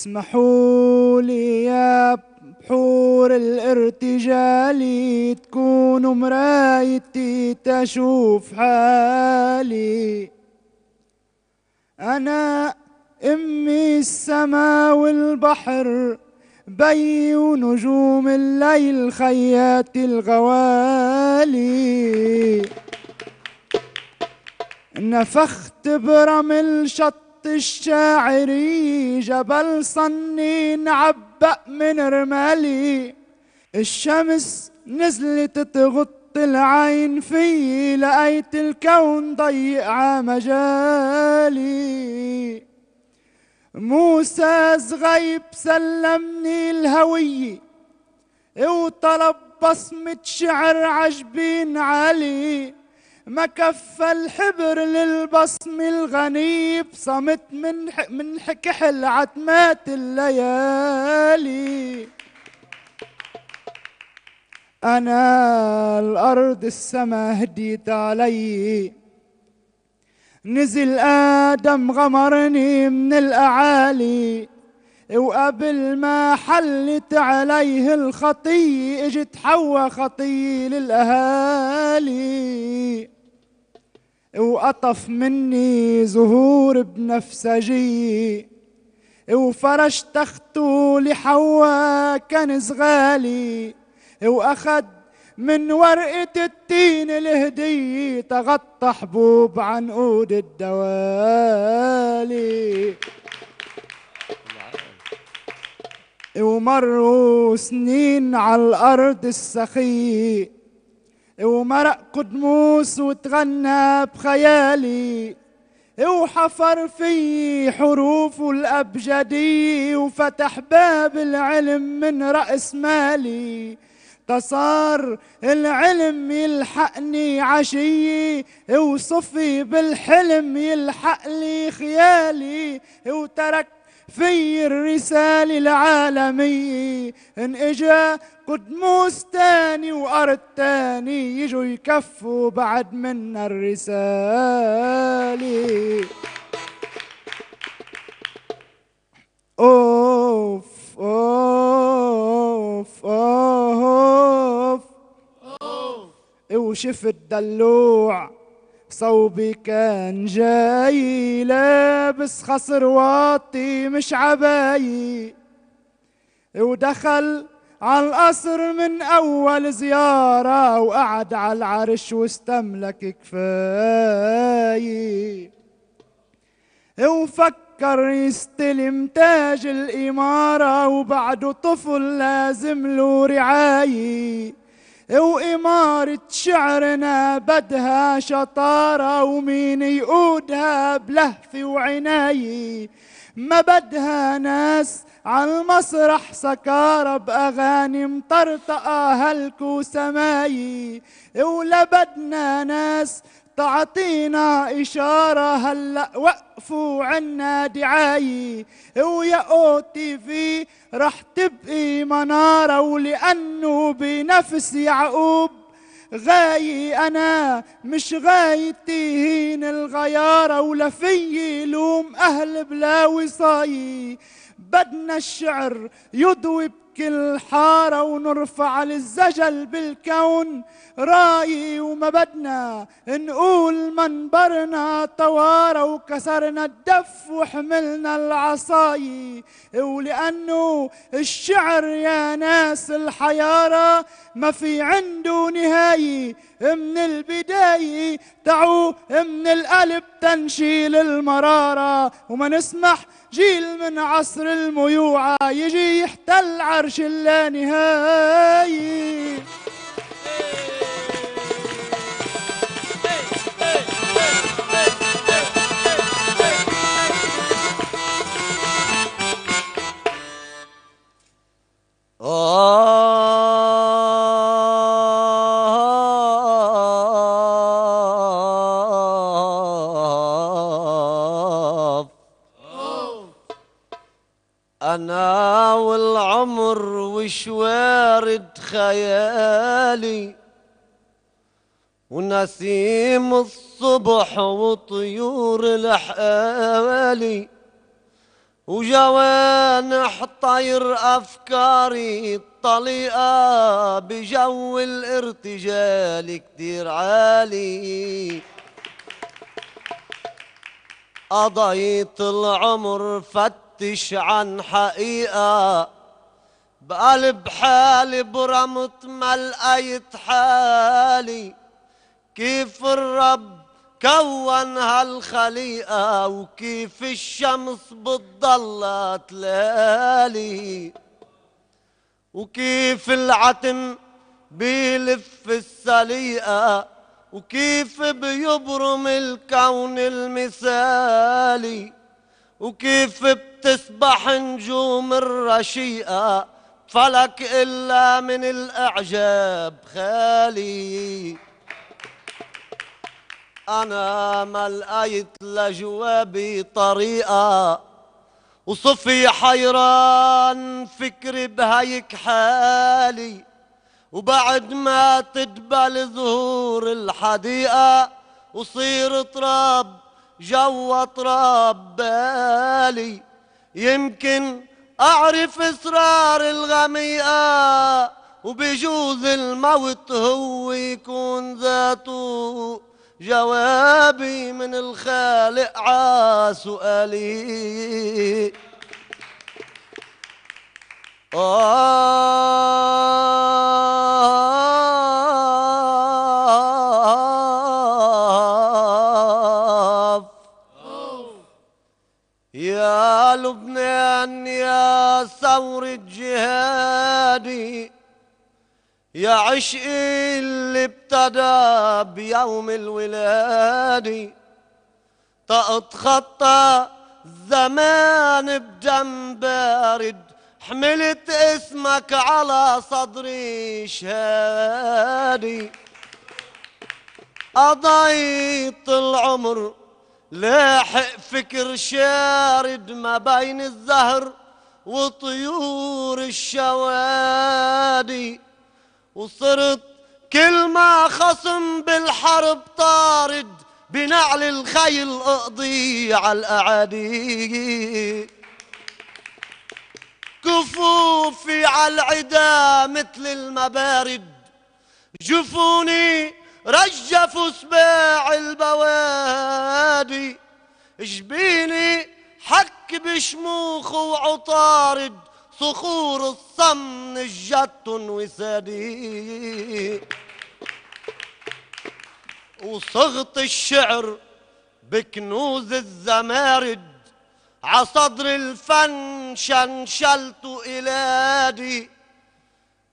اسمحوا لي يا بحور الارتجال تكونوا مرايتي تشوف حالي أنا أمي السما والبحر بي ونجوم الليل خيات الغوالي نفخت برمل شط خط الشاعري جبل صنين عبأ من رمالي الشمس نزلت تغط العين في لقيت الكون ضيق ع مجالي موسى صغيب سلمني الهوية وطلب بصمة شعر عجبين عالي مكف الحبر للبصم الغنيب صمت من من كحل عتمات الليالي أنا الأرض السما هديت علي نزل آدم غمرني من الأعالي وقبل ما حلت عليه الخطية اجت حوا خطية للأهالي وقطف مني زهور بنفسجي وفرش تخته لحوا كنز غالي واخد من ورقة التين الهدية تغطى حبوب عنقود الدوالي ومروا سنين على الأرض السخية ومرق قدموس وتغنى بخيالي وحفر في حروفه الأبجدية وفتح باب العلم من رأس مالي تصار العلم يلحقني عشية وصفي بالحلم يلحقلي خيالي وتركت في الرسالة العالمية إن إجا قدموس تاني وأرض تاني يجوا يكفوا بعد منا الرسالة أوف أوف أوف, أوف. وشفت إيوه، دلوع صوبي كان جاي لابس خصر واطي مش عباي ودخل على القصر من أول زيارة وقعد على العرش واستملك كفاية وفكر يستلم تاج الإمارة وبعده طفل لازم له رعاية وإمارة شعرنا بدها شطارة ومين يقودها بلهفي وعناي ما بدها ناس عالمسرح سكارة بأغاني مطرطقة هلك وسمايي ولا بدنا ناس تعطينا إشارة هلأ وقفوا عنا دعاية ويا أو تي في رح تبقي منارة ولأنه بنفس يعقوب غاية أنا مش غايتي هين الغيارة ولا في لوم أهل بلا وصاية بدنا الشعر يضوي الحارة ونرفع للزجل بالكون رايي ومبدنا نقول منبرنا طوارة وكسرنا الدف وحملنا العصاي ولأنه الشعر يا ناس الحيارة ما في عنده نهاية من البداية تعو من القلب تنشيل المرارة وما نسمح جيل من عصر الميوعة يجي يحتل على عرش نهايه أنا والعمر وشوارد خيالي ونسيم الصبح وطيور الحالي وجوانح طير أفكاري الطليقة بجو الارتجال كتير عالي قضيت العمر فت بعدتش عن حقيقة بقلب حالي برمط ما لقيت حالي كيف الرب كون هالخليقة وكيف الشمس بتضل تلالي وكيف العتم بيلف السليقة وكيف بيبرم الكون المثالي وكيف تسبح نجوم الرشيقة فلك إلا من الإعجاب خالي أنا ما لقيت لجوابي طريقة وصفي حيران فكري بهيك حالي وبعد ما تدبل ظهور الحديقة وصير تراب جوا تراب بالي يمكن أعرف اسرار الغميئة وبجوز الموت هو يكون ذاته جوابي من الخالق ع سؤالي آه طالبني يا ثور الجهادي يا عشقي اللي ابتدى بيوم الولادي تأتخطى زمان بدم بارد حملت اسمك على صدري شهادي قضيت العمر لاحق فكر شارد ما بين الزهر وطيور الشوادي وصرت كل ما خصم بالحرب طارد بنعل الخيل اقضي على الاعادي كفوفي على العدا مثل المبارد جفوني رجفوا سباع البوادي جبيني حك بشموخ وعطارد صخور الصمن الجت وسادي وصغط الشعر بكنوز الزمارد عصدر الفن شنشلت إلادي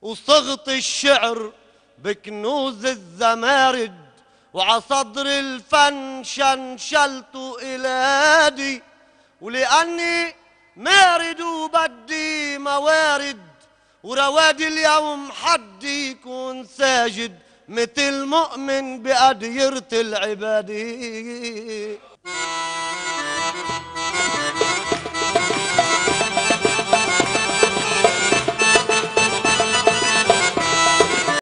وصغط الشعر بكنوز الزمارد صدر الفن شنشلت إلادي ولأني مارد وبدي موارد وروادي اليوم حد يكون ساجد مثل مؤمن بأديرة العبادي